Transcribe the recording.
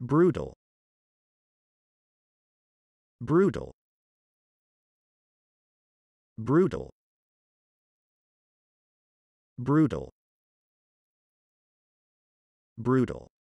brutal brutal brutal brutal brutal